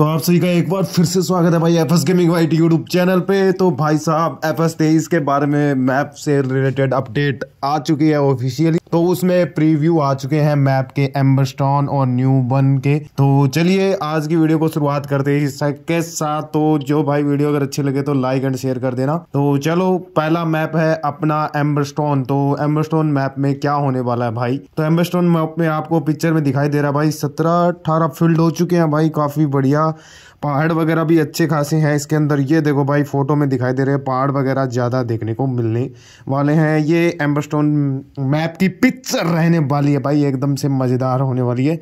तो आप सभी का एक बार फिर से स्वागत है भाई F S gaming white YouTube channel पे तो भाई साहब एफ एस तेईस के बारे में मैप से रिलेटेड अपडेट आ चुकी है ऑफिशियली तो उसमें प्रीव्यू आ चुके हैं मैप के एम्बस्टॉन और न्यू वन के तो चलिए आज की वीडियो को शुरुआत करते हैं इस के साथ तो जो भाई वीडियो अगर अच्छी लगे तो लाइक एंड शेयर कर देना तो चलो पहला मैप है अपना एम्बस्टॉन तो एम्बस्टॉन मैप में क्या होने वाला है भाई तो एम्बस्टॉन मैप में आपको पिक्चर में दिखाई दे रहा है भाई सत्रह अठारह फील्ड हो चुके हैं भाई काफी बढ़िया पहाड़ वगैरह भी अच्छे खासे हैं इसके अंदर ये देखो भाई फ़ोटो में दिखाई दे रहे हैं पहाड़ वगैरह ज़्यादा देखने को मिलने वाले हैं ये एम्बरस्टोन मैप की पिक्चर रहने वाली है भाई एकदम से मज़ेदार होने वाली है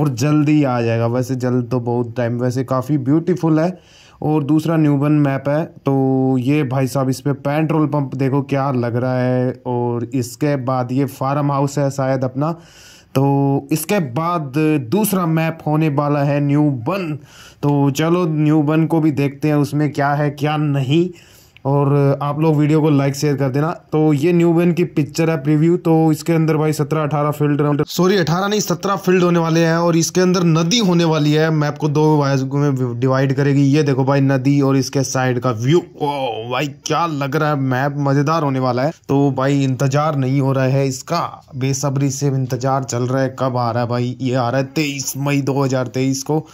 और जल्दी आ जाएगा वैसे जल्द तो बहुत टाइम वैसे काफ़ी ब्यूटीफुल है और दूसरा न्यूबन मैप है तो ये भाई साहब इस पर पेट्रोल पंप देखो क्या लग रहा है और इसके बाद ये फार्म हाउस है शायद अपना तो इसके बाद दूसरा मैप होने वाला है न्यू बन तो चलो न्यू बन को भी देखते हैं उसमें क्या है क्या नहीं और आप लोग वीडियो को लाइक शेयर कर देना तो ये न्यू वेन की पिक्चर है प्रीव्यू तो इसके अंदर भाई सत्रह अठारह फील्ड सॉरी अठारह नहीं सत्रह फील्ड होने वाले हैं और इसके अंदर नदी होने वाली है मैप को दो वायर्स में डिवाइड करेगी ये देखो भाई नदी और इसके साइड का व्यू ओ भाई क्या लग रहा है मैप मज़ेदार होने वाला है तो भाई इंतजार नहीं हो रहा है इसका बेसब्री से इंतजार चल रहा है कब आ रहा है भाई ये आ रहा है तेईस मई दो को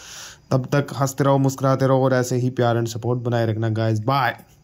तब तक हंसते रहो मुस्कुराते रहो और ऐसे ही प्यार एंड सपोर्ट बनाए रखना गाइज बाय